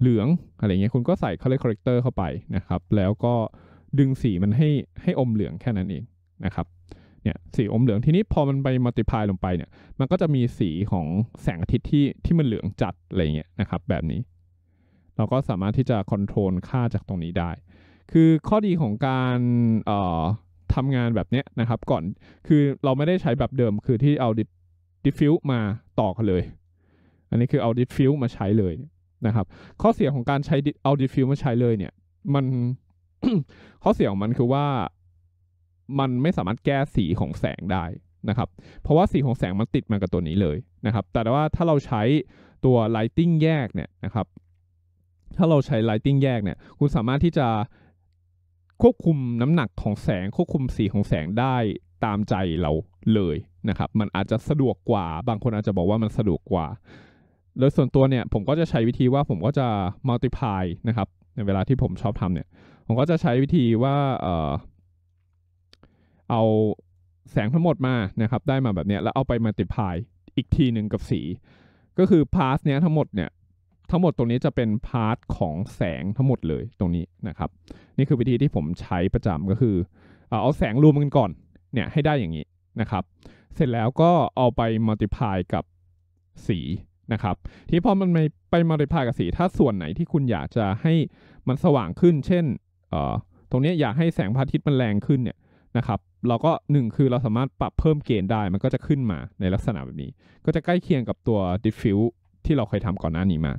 เหลืองอะไรเงี้ย คุณก็ใส่ color corrector เข้าไปนะครับ แล้วก็ดึงสีมันให้ให้อมเหลืองแค่นั้นเองนะครับเนี่ยสีอมเหลืองทีนี้พอมันไปมัลติพายลงไปเนี่ย มันก็จะมีสีของแสงอาทิตย์ที่ที่มันเหลืองจัดอะไรเงี้ยนะครับ แบบนี้ เราก็สามารถที่จะคอนโทรลค่าจากตรงนี้ได้ คือข้อดีของการเอ่อทำงานแบบเนี้ยนะครับ ก่อนคือเราไม่ได้ใช้แบบเดิมคือที่เอาดิฟฟิวมาต่อกันเลย อันนี้คือเอาดิฟฟิวมาใช้เลยนะครับ ข้อเสียของการใช้เอาดิฟฟิวมาใช้เลย เนี่ย มันข้อเสียของมันคือว่ามันไม่สามารถแก้สีของแสงได้นะครับ เพราะว่าสีของแสงมันติดมากับตัวนี้เลยนะครับ แต่ว่าถ้าเราใช้ตัว lighting แยกเนี่ยนะครับ ถ้าเราใช้ lighting แยกเนี่ย คุณสามารถที่จะควบคุมน้ำหนักของแสงควบคุมสีของแสงได้ตามใจเราเลยนะครับ มันอาจจะสะดวกกว่า บางคนอาจจะบอกว่ามันสะดวกกว่า โดยส่วนตัวเนี่ย ผมก็จะใช้วิธีว่าผมก็จะ multiply นะครับ ในเวลาที่ผมชอบทำเนี่ย ผมก็จะใช้วิธีว่า เอ่อเอาแสงทั้งหมดมานะครับ ได้มาแบบเนี้ยแล้วเอาไปมาติพายอีกทีหนึ่งกับสี ก็คือพาสเนี้ยทั้งหมดเนี่ย ทั้งหมดตรงนี้จะเป็นพาร์ทของแสงทั้งหมดเลยตรงนี้นะครับ นี่คือวิธีที่ผมใช้ประจำก็คือ เอาแสงรวมกันก่อน เนี่ยให้ได้อย่างนี้นะครับ เสร็จแล้วก็เอาไปมัลติพายกับสีนะครับ ที่พอมันไปมัลติพายกับสีถ้าส่วนไหนที่คุณอยากจะให้มันสว่างขึ้น เช่นตรงนี้อยากให้แสงพระอาทิตย์มันแรงขึ้นเนี่ยนะครับเราก็หนึ่งคือเราสามารถปรับเพิ่มเกณฑ์ได้มันก็จะขึ้นมาในลักษณะแบบนี้ ก็จะใกล้เคียงกับตัว diffuse ที่เราเคยทำก่อนหน้านี้มา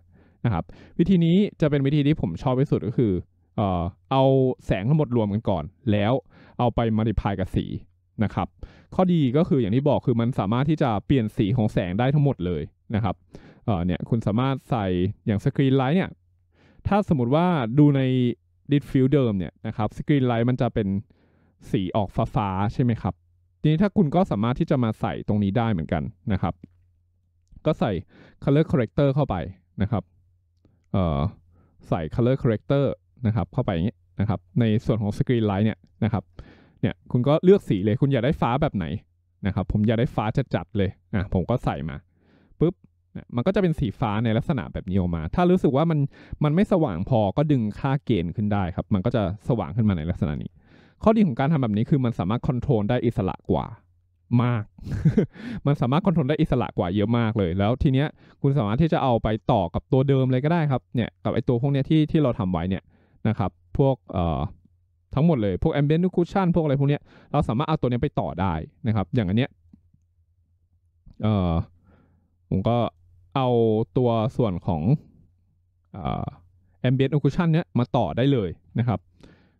นะครับ วิธีนี้จะเป็นวิธีที่ผมชอบที่สุดก็คือ เอออเาแสงทั้งหมดรวมกันก่อน แล้วเอาไปมัลติพายกับสีนะครับ ข้อดีก็คืออย่างที่บอกคือมันสามารถที่จะเปลี่ยนสีของแสงได้ทั้งหมดเลยนะครับเออเนี่ยคุณสามารถใส่อย่างสกรีนไลท์เนี่ยถ้าสมมติว่าดูในดิฟฟิวเดิมเนี่ยนะครับสกรีนไลท์มันจะเป็นสีออกฟ้าๆใช่ไหมครับ ทีนี้ถ้าคุณก็สามารถที่จะมาใส่ตรงนี้ได้เหมือนกันนะครับ ก็ใส่ color corrector เข้าไปนะครับเอ่อใส่ color corrector นะครับเข้าไปอย่างนี้นะครับ ในส่วนของ screen light เนี่ยนะครับ เนี่ยคุณก็เลือกสีเลยคุณอยากได้ฟ้าแบบไหนนะครับ ผมอยากได้ฟ้าจัดๆเลยอ่ะผมก็ใส่มาปุ๊บมันก็จะเป็นสีฟ้าในลักษณะแบบนี้ออกมา ถ้ารู้สึกว่ามันมันไม่สว่างพอก็ดึงค่าเกณฑ์ขึ้นได้ครับ มันก็จะสว่างขึ้นมาในลักษณะนี้ข้อดีของการทำแบบนี้คือมันสามารถควบคุมได้อิสระกว่ามาก มันสามารถควบคุมได้อิสระกว่าเยอะมากเลย แล้วทีเนี้ยคุณสามารถที่จะเอาไปต่อกับตัวเดิมเลยก็ได้ครับ เนี่ย กับไอตัวพวกเนี้ยที่ที่เราทำไว้เนี่ยนะครับ พวกเอ่อทั้งหมดเลย พวก ambient c u s ช i o n พวกอะไรพวกเนี้ย เราสามารถเอาตัวเนี้ยไปต่อได้นะครับ อย่างอันเนี้ย เอ่อผมก็เอาตัวส่วนของเอ่อ ambient cushion เนี้ยมาต่อได้เลยนะครับ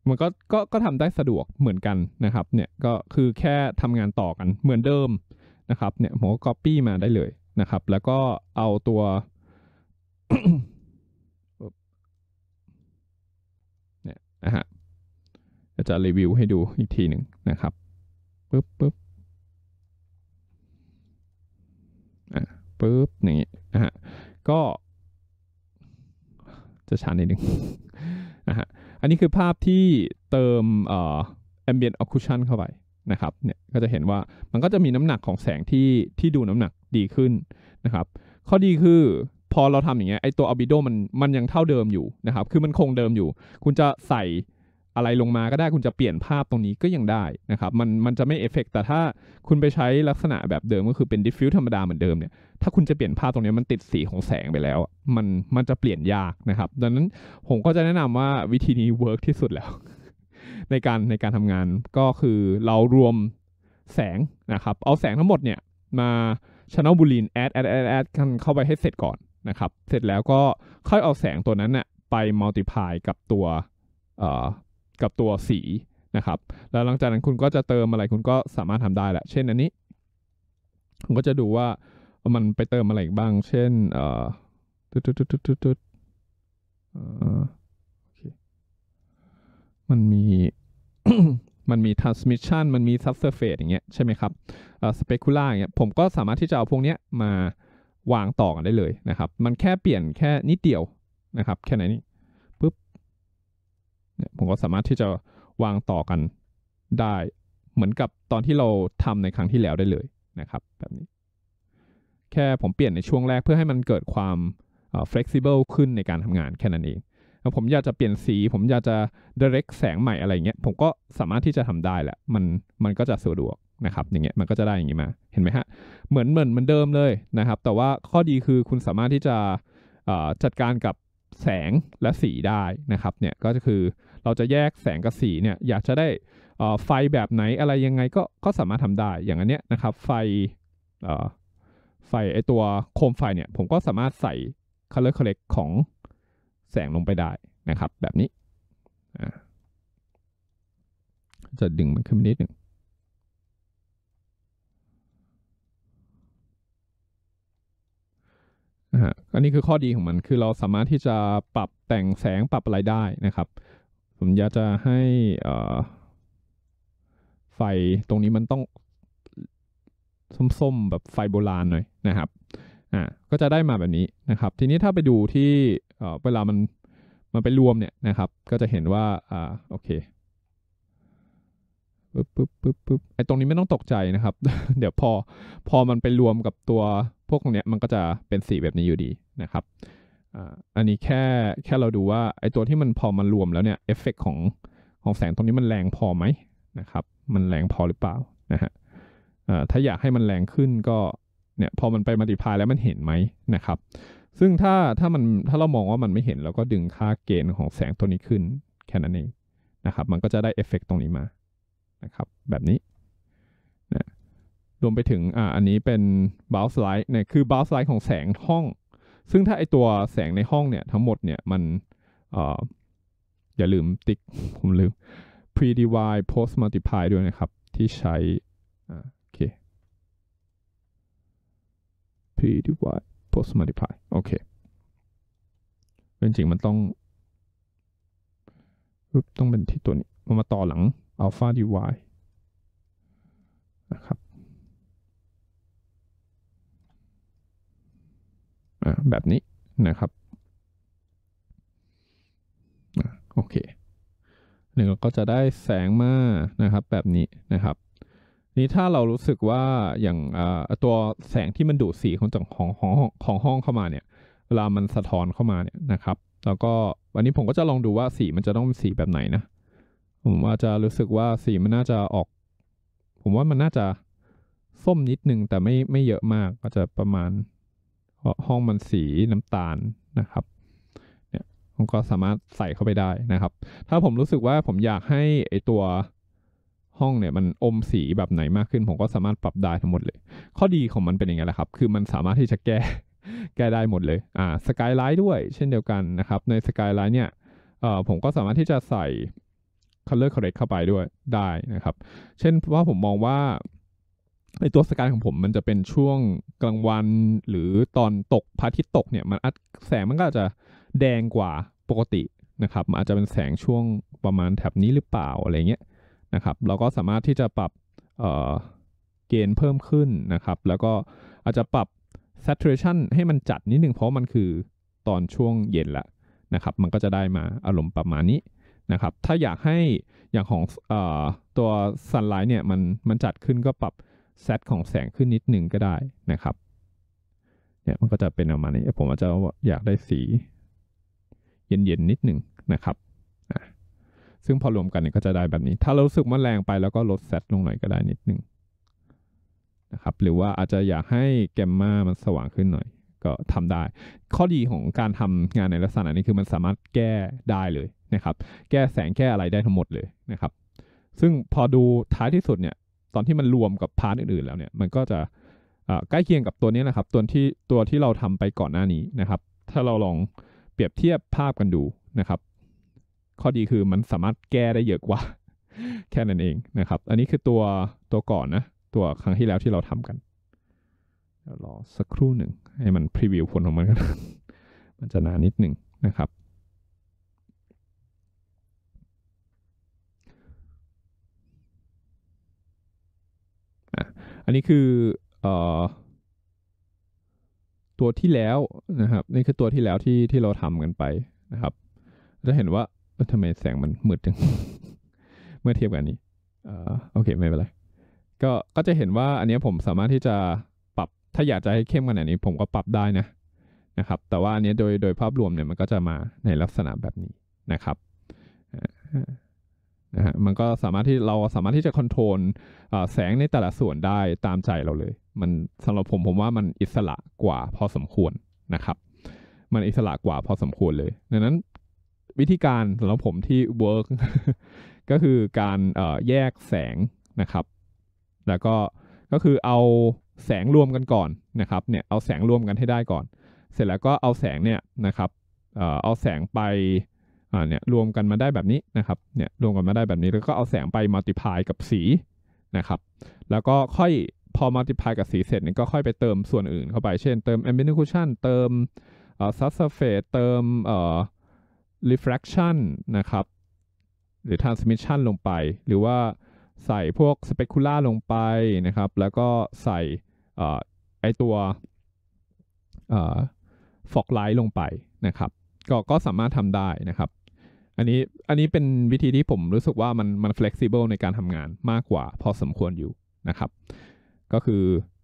มันก็ก็ก็ทำได้สะดวกเหมือนกันนะครับเนี่ยก็คือแค่ทำงานต่อกันเหมือนเดิมนะครับเนี่ยผมก็ copy มาได้เลยนะครับ แล้วก็เอาตัวเนี่ยนะฮะจะรีวิวให้ดูอีกทีหนึ่งนะครับปึ๊บปึ๊บอ่ะปึ๊บนี่นะฮะก็ จะชันนิดนึงอันนี้คือภาพที่เติมเอ่อ ambient occlusion เข้าไปนะครับ เนี่ยก็จะเห็นว่ามันก็จะมีน้ำหนักของแสงที่ที่ดูน้ำหนักดีขึ้นนะครับ ข้อดีคือพอเราทำอย่างเงี้ยไอตัว albedo มันมันยังเท่าเดิมอยู่นะครับ คือมันคงเดิมอยู่ คุณจะใส่อะไรลงมาก็ได้คุณจะเปลี่ยนภาพตรงนี้ก็ยังได้นะครับ มันมันจะไม่เอฟเฟกแต่ถ้าคุณไปใช้ลักษณะแบบเดิมก็คือเป็นดิฟฟิวธรรมดาเหมือนเดิมเนี่ยถ้าคุณจะเปลี่ยนภาพตรงนี้มันติดสีของแสงไปแล้ว มันมันจะเปลี่ยนยากนะครับ ดังนั้นผมก็จะแนะนำว่าวิธีนี้เวิร์กที่สุดแล้ว ในการในการทำงานก็คือเรารวมแสงนะครับ เอาแสงทั้งหมดเนี่ยมาชานอลบูลีนแอดแอดแอดแอดกันเข้าไปให้เสร็จก่อนนะครับ เสร็จแล้วก็ค่อยเอาแสงตัวนั้นเนี่ยไปมัลติพายกับตัวกับตัวสีนะครับ แล้วหลังจากนั้นคุณก็จะเติมอะไรคุณก็สามารถทำได้แหละเช่นอันนี้คุณก็จะดูว่ามันไปเติมอะไรอีกบ้าง เช่นเอ่อตุ๊ดตุ๊ดตุ๊ดตุ๊ดตุ๊ดมันมีมันมี transmission มันมี subsurface อย่างเงี้ยใช่ไหมครับเออ specular อย่างเงี้ยผมก็สามารถที่จะเอาพวกเนี้ยมาวางต่อกันได้เลยนะครับ มันแค่เปลี่ยนแค่นิดเดียวนะครับ แค่นั้นนีเนี่ยผมก็สามารถที่จะวางต่อกันได้ เหมือนกับตอนที่เราทำในครั้งที่แล้วได้เลยนะครับ แบบนี้ แค่ผมเปลี่ยนในช่วงแรกเพื่อให้มันเกิดความ flexible ขึ้นในการทำงานแค่นั้นเองแล้วผมอยากจะเปลี่ยนสี ผมอยากจะ direct แสงใหม่อะไรเงี้ย ผมก็สามารถที่จะทำได้แหละมันมันก็จะสะดวกนะครับอย่างเงี้ยมันก็จะได้อย่างงี้มาเห็นไหมฮะเหมือนเหมือนเหมือนเดิมเลยนะครับ แต่ว่าข้อดีคือคุณสามารถที่จะจัดการกับแสงและสีได้นะครับเนี่ยก็คือเราจะแยกแสงกับสีเนี่ย อยากจะได้ไฟแบบไหนอะไรยังไงก็ก็สามารถทำได้อย่างอันเนี้ยนะครับ ไฟไฟไอตัวโคมไฟเนี่ยผมก็สามารถใส่ color correct ของแสงลงไปได้นะครับ แบบนี้ จะดึงมันขึ้นนิดหนึ่ง อันนี้คือข้อดีของมันคือเราสามารถที่จะปรับแต่งแสงปรับอะไรได้นะครับมอยากจะให้ไฟตรงนี้มันต้องส้มๆแบบไฟโบราณหน่อยนะครับอ่าก็จะได้มาแบบนี้นะครับ ทีนี้ถ้าไปดูที่เวลามันมันไปรวมเนี่ยนะครับ ก็จะเห็นว่าอ่าโอเคปึ๊บปึ๊บปึ๊บปึ๊บไอตรงนี้ไม่ต้องตกใจนะครับ เดี๋ยวพอ พอมันไปรวมกับตัวพวกเนี้ยมันก็จะเป็นสีแบบนี้อยู่ดี นะครับอันนี้แค่แค่เราดูว่าไอตัวที่มันพอมันรวมแล้วเนี่ยเอฟเฟกของของแสงตรงนี้มันแรงพอไหมนะครับ มันแรงพอหรือเปล่านะฮะถ้าอยากให้มันแรงขึ้นก็เนี่ยพอมันไปมัลติพายแล้วมันเห็นไหมนะครับซึ่งถ้าถ้ามันถ้าเรามองว่ามันไม่เห็นเราก็ดึงค่าเกณฑ์ของแสงตัวนี้ขึ้นแค่นั้นเองนะครับมันก็จะได้เอฟเฟกตรงนี้มานะครับแบบนี้นะรวมไปถึงอ่าอันนี้เป็นบ o u สไลด์เนี่ยคือบ o ลสไลด์ของแสงห้องซึ่งถ้าไอตัวแสงในห้องเนี่ย ทั้งหมดเนี่ย มันออย่าลืมติ๊กผมลืม pre divide post multiply ด้วยนะครับที่ใช้โอเค pre divide post multiply โอเคเป็นจริงมันต้องต้องเป็นที่ตัวนี้มันมาต่อหลัง alpha divide นะครับแบบนี้นะครับโอเคหนึ่งก็จะได้แสงมานะครับแบบนี้นะครับนี้ถ้าเรารู้สึกว่าอย่างตัวแสงที่มันดูดสีของจางของของของห้องเข้ามาเนี่ย เวลามันสะท้อนเข้ามาเนี่ยนะครับแล้วก็วันนี้ผมก็จะลองดูว่าสีมันจะต้องเป็นสีแบบไหนนะ ผมว่าจะรู้สึกว่าสีมันน่าจะออก ผมว่ามันน่าจะส้มนิดนึงแต่ไม่ไม่เยอะมากก็จะประมาณพราะห้องมันสีน้ำตาลนะครับ เนี่ยผมก็สามารถใส่เข้าไปได้นะครับ ถ้าผมรู้สึกว่าผมอยากให้ไอตัวห้องเนี่ยมันอมสีแบบไหนมากขึ้น ผมก็สามารถปรับได้ทั้งหมดเลย ข้อดีของมันเป็นอย่างไงล่ะครับ คือมันสามารถที่จะแก้แก้ได้หมดเลย อ่าสกายไลท์ด้วย เช่นเดียวกันนะครับในสกายไลท์เนี่ย เอ่อผมก็สามารถที่จะใส่คัลเลอร์คอร์เข้าไปด้วยได้นะครับ เช่นเพราะผมมองว่าในตัวสกายของผมมันจะเป็นช่วงกลางวันหรือตอนตกพระอาทิตย์ตกเนี่ยมันแสงมันก็จะแดงกว่าปกตินะครับมันอาจจะเป็นแสงช่วงประมาณแถบนี้หรือเปล่าอะไรเงี้ยนะครับเราก็สามารถที่จะปรับเเกณฑ์เพิ่มขึ้นนะครับ แล้วก็อาจจะปรับ saturation ให้มันจัดนิดนึงเพราะมันคือตอนช่วงเย็นละนะครับมันก็จะได้มาอารมณ์ประมาณนี้นะครับถ้าอยากให้อย่างของอตัวสันไล g ์เนี่ยมันมันจัดขึ้นก็ปรับตของแสงขึ้นนิดหนึ่งก็ได้นะครับเนี่ยมันก็จะเป็นประมาณนี้ผมอาจจะอยากได้สี เย็นๆ นิดหนึ่งนะครับ ซึ่งพอรวมกันเนี่ยก็จะได้แบบนี้ ถ้าเราสึกมันแรงไปแล้วก็ลดตลงหน่อยก็ได้นิดหนึ่งนะครับหรือว่าอาจจะอยากให้แกมมามันสว่างขึ้นหน่อย ก็ทำได้ข้อดีของการทำงานในลักษณะนี้คือมันสามารถแก้ได้เลยนะครับ แก้แสงแก้อะไรได้ทั้งหมดเลยนะครับ ซึ่งพอดูท้ายที่สุดเนี่ยตอนที่มันรวมกับพาร์ทอื่นๆแล้วเนี่ย มันก็จะใกล้เคียงกับตัวนี้นะครับ ตัวที่ตัวที่เราทำไปก่อนหน้านี้นะครับ ถ้าเราลองเปรียบเทียบภาพกันดูนะครับ ข้อดีคือมันสามารถแก้ได้เยอะกว่า แค่นั้นเองนะครับ อันนี้คือตัวตัวก่อนนะ ตัวครั้งที่แล้วที่เราทำกันรอสักครู่หนึ่งให้มันพรีวิวผลของมันกันมันจะนานนิดหนึ่งนะครับอันนี้คืออตัวที่แล้วนะครับ นี่คือตัวที่แล้วที่ที่เราทำกันไปนะครับจะเห็นว่าทำไมแสงมันมืดจังเมื่อเทียบกันนี้โอเค ไม่เป็นไรก็ก็จะเห็นว่าอันนี้ผมสามารถที่จะปรับถ้าอยากจะให้เข้มขนาดนี้ผมก็ปรับได้นะ นะครับ แต่ว่าอันนี้โดยโดยภาพรวมเนี่ยมันก็จะมาในลักษณะแบบนี้นะครับนะฮะมันก็สามารถที่เราสามารถที่จะคอนโทรลแสงในแต่ละส่วนได้ตามใจเราเลย มันสำหรับผมผมว่ามันอิสระกว่าพอสมควรนะครับ มันอิสระกว่าพอสมควรเลย ดังนั้นวิธีการสำหรับผมที่เวิร์กก็คือการแยกแสงนะครับ แล้วก็ก็คือเอาแสงรวมกันก่อนนะครับ เนี่ยเอาแสงรวมกันให้ได้ก่อน เสร็จแล้วก็เอาแสงเนี่ยนะครับ เอาแสงไปอ่าเนี่ยรวมกันมาได้แบบนี้นะครับเนี่ยรวมกันมาได้แบบนี้แล้วก็เอาแสงไปมัลติพายกับสีนะครับ แล้วก็ค่อยพอมัลติพายกับสีเสร็จเนี่ยก็ค่อยไปเติมส่วนอื่นเข้าไป เช่นเติม ambient ค c ชั u s i o n เติมเอ่อ s u r f a c e เติมเอ่อ r e f ฟร c t i o n นะครับหรือ transmission ลงไป หรือว่าใส่พวก specular ลงไปนะครับ แล้วก็ใส่ไอตัวฟอกไลท์ลงไปนะครับ ก็ก็สามารถทำได้นะครับอันนี้ อันนี้เป็นวิธีที่ผมรู้สึกว่ามันมันฟล็กซิเบิลในการทำงานมากกว่า พอสมควรอยู่นะครับ ก็คือ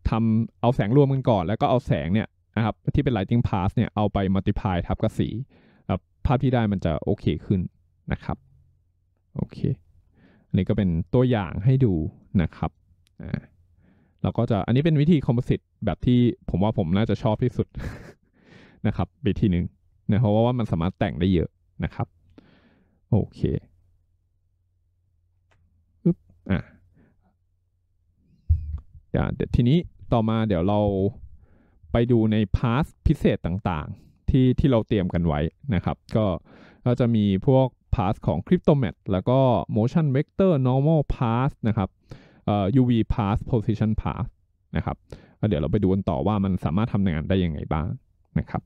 ทำเอาแสงรวมกันก่อน แล้วก็เอาแสงเนี่ยนะครับ ที่เป็น lighting p a t เนี่ยเอาไป multiply ทับกับสี ภาพที่ได้มันจะโอเคขึ้นนะครับโอเค อันนี้ก็เป็นตัวอย่างให้ดูนะครับอ่าเราก็จะอันนี้เป็นวิธีคอมโพสิตแบบที่ผมว่าผมน่าจะชอบที่สุดนะครับวิธีหนึ่งนะเพราะว่ามันสามารถแต่งได้เยอะนะครับโอเคปึ๊บอ่ะเดี๋ยวทีนี้ต่อมาเดี๋ยวเราไปดูใน พาสพิเศษต่าง ๆ ที่ ที่เราเตรียมกันไว้ นะครับ ก็ ก็จะมีพวก พาสของ Cryptomat แล้วก็ Motion Vector Normal Pass นะครับ UV Pass Position Pass นะครับ เดี๋ยวเราไปดู กันต่อว่ามันสามารถทำงานได้ ยังไงบ้าง นะครับ